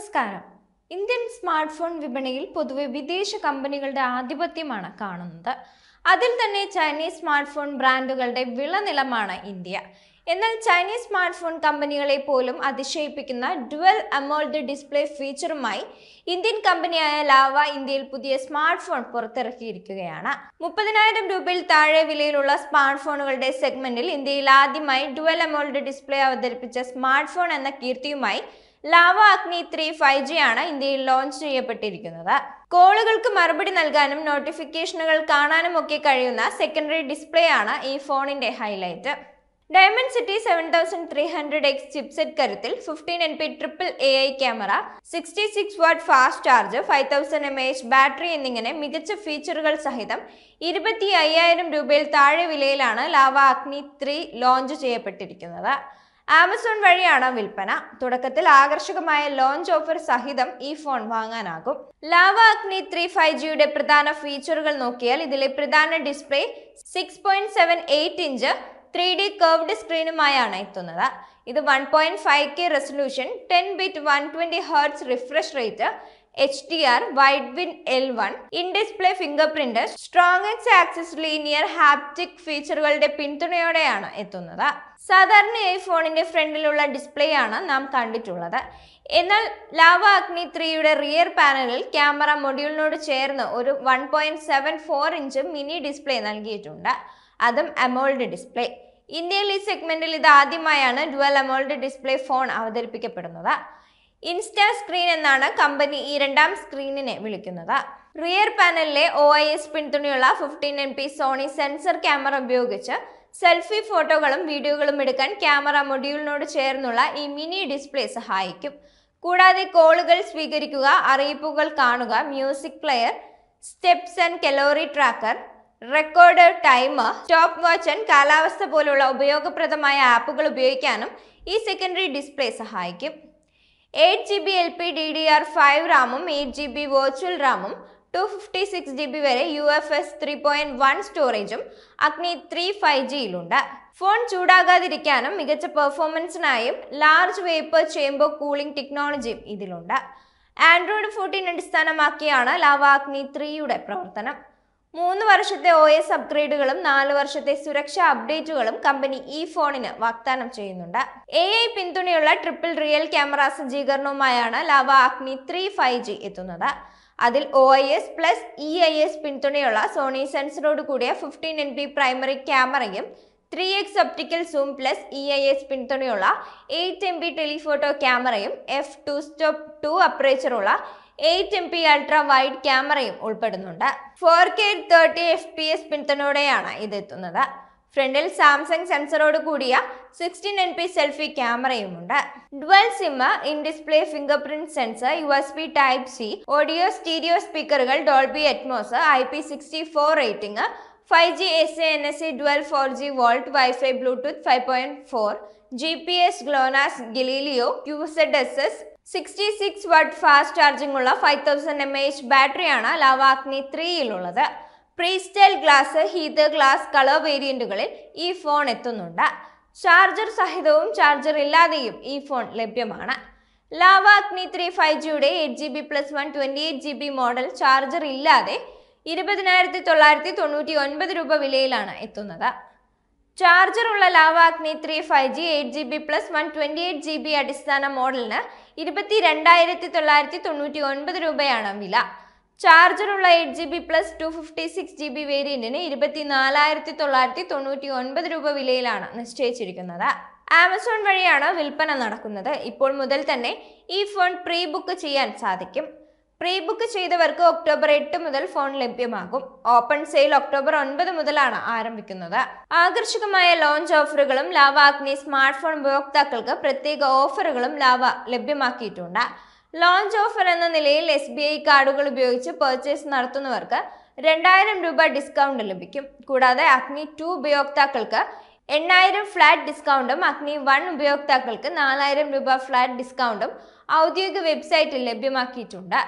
നമസ്കാരം Indian smart phone വിപണിയിൽ പൊതുവെ വിദേശ കമ്പനികളുടെ ആധിപത്യമാണ് കാണുന്നത് അതിൽ തന്നെ ചൈനീസ് സ്മാർട്ട് ഫോൺ ബ്രാൻഡുകളുടെ വിളനിലമാണ് ഇന്ത്യ എന്നാൽ ചൈനീസ് സ്മാർട്ട് ഫോൺ കമ്പനികളെ പോലും അതിശയിപ്പിക്കുന്ന ഡുവൽ അമോൾഡ് ഡിസ്പ്ലേ ഫീച്ചറുമായി ഇന്ത്യൻ കമ്പനിയായ ലാവ ഇന്ത്യയിൽ പുതിയ സ്മാർട്ട് ഫോൺ പുറത്തിറക്കിയിരിക്കുകയാണ് മുപ്പതിനായിരം രൂപയിൽ താഴെ വിലയിലുള്ള സ്മാർട്ട് ഫോണുകളുടെ സെഗ്മെന്റിൽ ഇന്ത്യയിൽ ആദ്യമായി ഡുവൽ അമോൾഡ് ഡിസ്പ്ലേ അവതരിപ്പിച്ച സ്മാർട്ട് ഫോൺ എന്ന കീർത്തിയുമായി Lava Agni three five G ആണ് ഇന്ത്യയിൽ ലോഞ്ച് ചെയ്യപ്പെട്ടിരിക്കുന്നത് കോളുകൾക്ക് മറുപടി നൽകാനും നോട്ടിഫിക്കേഷനുകൾ കാണാനും ഒക്കെ കഴിയുന്ന സെക്കൻഡറി ഡിസ്പ്ലേ ആണ് ഈ ഫോണിന്റെ highlight Dimensity seven thousand three hundred X chipset കരുത്തിൽ fifteen N P triple A I camera sixty six watt fast charge five thousand M H battery എന്നിങ്ങനെ മികച്ച ഫീച്ചറുകൾ സഹിതം ഇരുപത്തി അയ്യായിരം രൂപയിൽ താഴെ വിലയിലാണ് ലാവ അഗ്നി ത്രീ ലോഞ്ച് ചെയ്യപ്പെട്ടിരിക്കുന്നത് ആമസോൺ വഴിയാണ് വിൽപ്പന തുടക്കത്തിൽ ആകർഷകമായ ലോഞ്ച് ഓഫർ സഹിതം ഈ ഫോൺ വാങ്ങാനാകും ലാവ അഗ്നി ത്രീ ഫൈവ് ജിയുടെ പ്രധാന ഫീച്ചറുകൾ നോക്കിയാൽ ഇതിലെ പ്രധാന display six point seven eight inch three D curved സ്ക്രീനുമായാണ് എത്തുന്നത് ഇത് one point five K resolution ten bit one twenty hertz refresh rate H D R Widevine L one in display fingerprint strong X axis linear haptic ഫീച്ചറുകളുടെ പിന്തുണയോടെയാണ് എത്തുന്നത് സാധാരണ ഐഫോണിന്റെ ഫോണിന്റെ ഫ്രണ്ടിലുള്ള display ആണ് നാം കണ്ടിട്ടുള്ളത് എന്നാൽ ലാവ അഗ്നി ത്രീയുടെ റിയർ പാനലിൽ ക്യാമറ മൊഡ്യൂളിനോട് ചേർന്ന് ഒരു one point seven four inch mini display നൽകിയിട്ടുണ്ട് അതും അമോൾഡ് ഡിസ്പ്ലേ ഇന്ത്യയിൽ ഈ സെഗ്മെന്റിൽ ഇത് ആദ്യമായാണ് ഡുവൽ അമോൾഡ് ഡിസ്പ്ലേ ഫോൺ അവതരിപ്പിക്കപ്പെടുന്നത് ഇൻസ്റ്റാ സ്ക്രീൻ എന്നാണ് കമ്പനി ഈ രണ്ടാം സ്ക്രീനിനെ വിളിക്കുന്നത് റിയർ പാനലിലെ ഒ ഐ എസ് പിന്തുണയുള്ള fifteen M P Sony sensor camera ഉപയോഗിച്ച് സെൽഫി ഫോട്ടോകളും വീഡിയോകളും എടുക്കാൻ ക്യാമറ മൊഡ്യൂളിനോട് ചേർന്നുള്ള ഈ മിനി ഡിസ്പ്ലേ സഹായിക്കും കൂടാതെ കോളുകൾ സ്വീകരിക്കുക അറിയിപ്പുകൾ കാണുക music player steps and calorie tracker record timer stop watch and കാലാവസ്ഥ പോലുള്ള ഉപയോഗപ്രദമായ ആപ്പുകൾ ഉപയോഗിക്കാനും ഈ സെക്കൻഡറി ഡിസ്പ്ലേ സഹായിക്കും eight G B L P D D R five റാമും എയ്റ്റ് ജി ബി വെർച്വൽ റാമും two fifty six G B വരെ U F S three point one സ്റ്റോറേജും അഗ്നി ത്രീ ഫൈവ് ജിയിലുണ്ട് ഫോൺ ചൂടാകാതിരിക്കാനും മികച്ച പെർഫോമൻസിനായും ലാർജ് വേപ്പർ ചേംബർ കൂളിംഗ് ടെക്നോളജിയും ഇതിലുണ്ട് ആൻഡ്രോയിഡ് ഫോർട്ടീൻ അടിസ്ഥാനമാക്കിയാണ് ലാവാഗ്നി ത്രീയുടെ പ്രവർത്തനം മൂന്ന് വർഷത്തെ ഒ എസ് അപ്ഗ്രേഡുകളും നാല് വർഷത്തെ സുരക്ഷാ അപ്ഡേറ്റുകളും കമ്പനി ഈ ഫോണിന് വാഗ്ദാനം ചെയ്യുന്നുണ്ട് എ ഐ പിന്തുണയുള്ള ട്രിപ്പിൾ റിയൽ ക്യാമറ സജ്ജീകരണവുമായാണ് Lava Agni three five G എത്തുന്നത് അതിൽ O I S plus E I S പിന്തുണയുള്ള സോണി സെൻസറോട് കൂടിയ ഫിഫ്റ്റീൻ എൻ പി പ്രൈമറി ക്യാമറയും three X optical zoom plus E I S പിന്തുണയുള്ള എയ്റ്റ് എം ബി ടെലിഫോട്ടോ ക്യാമറയും F two stop two അപ്രേച്ചറുള്ള eight M P ultra wide ക്യാമറയും ഉൾപ്പെടുന്നുണ്ട് four K thirty F P S പിന്തുണയോടെയാണ് ഇത് എത്തുന്നത് ഫ്രണ്ടിൽ സാംസങ് സെൻസറോട് കൂടിയ സിക്സ്റ്റീൻ എൻ പി സെൽഫി ക്യാമറയും ഉണ്ട് dual സിമ്മ in display finger print sensor U S B type C audio stereo സ്പീക്കറുകൾ Dolby Atmos I P sixty four rating five G S A N S C dual four G volt wifi Bluetooth five point four G P S GLONASS ഗിലീലിയോ ക്യൂസെഡ് S S sixty six what fast charging ഉള്ള five thousand M H ബാറ്ററിയാണ് ലവാഗ്നി ത്രീയിലുള്ളത് പ്രീസ്റ്റൈൽ glass heat glass colour വേരിയൻറ്റുകളിൽ ഈ phone എത്തുന്നുണ്ട് charger സഹിതവും charger ഇല്ലാതെയും ഈ phone ലഭ്യമാണ് ലാവാഗ്നി three five ജിയുടെ eight G B plus one twenty eight G B model charger ഇല്ലാതെ ഇരുപതിനായിരത്തി തൊള്ളായിരത്തി തൊണ്ണൂറ്റി ഒൻപത് രൂപ വിലയിലാണ് എത്തുന്നത് charger ചാർജറുള്ള ലാവാഗ്നി three five G eight G B plus one twenty eight G B അടിസ്ഥാന മോഡലിന് ഇരുപത്തി രണ്ടായിരത്തി തൊള്ളായിരത്തി തൊണ്ണൂറ്റി ഒൻപത് രൂപയാണ് വില ചാർജറുള്ള eight G B plus two fifty six G B വേരിയന്റിന് ഇരുപത്തി നാലായിരത്തി തൊള്ളായിരത്തി തൊണ്ണൂറ്റി ഒൻപത് രൂപ വിലയിലാണ് നിശ്ചയിച്ചിരിക്കുന്നത് ആമസോൺ വഴിയാണ് വിൽപ്പന നടക്കുന്നത് ഇപ്പോൾ മുതൽ തന്നെ ഈ ഫോൺ പ്രീ ബുക്ക് ചെയ്യാൻ സാധിക്കും പ്രീ ബുക്ക് ചെയ്തവർക്ക് ഒക്ടോബർ എട്ട് മുതൽ ഫോൺ ലഭ്യമാകും ഓപ്പൺ സെയിൽ ഒക്ടോബർ ഒൻപത് മുതലാണ് ആരംഭിക്കുന്നത് ആകർഷകമായ ലോഞ്ച് ഓഫറുകളും ലാവ അഗ്നി സ്മാർട്ട് ഫോൺ ഉപയോക്താക്കൾക്ക് പ്രത്യേക ഓഫറുകളും ലാവ ലഭ്യമാക്കിയിട്ടുണ്ട് ലോഞ്ച് ഓഫർ എന്ന നിലയിൽ എസ് ബി ഐ കാർഡുകൾ ഉപയോഗിച്ച് പർച്ചേസ് നടത്തുന്നവർക്ക് രണ്ടായിരം രൂപ ഡിസ്കൗണ്ട് ലഭിക്കും കൂടാതെ അഗ്നി ടു ഉപയോക്താക്കൾക്ക് എണ്ണായിരം ഫ്ലാറ്റ് ഡിസ്കൗണ്ടും അഗ്നി വൺ ഉപയോക്താക്കൾക്ക് നാലായിരം രൂപ ഫ്ലാറ്റ് ഡിസ്കൗണ്ടും ഔദ്യോഗിക വെബ്സൈറ്റിൽ ലഭ്യമാക്കിയിട്ടുണ്ട്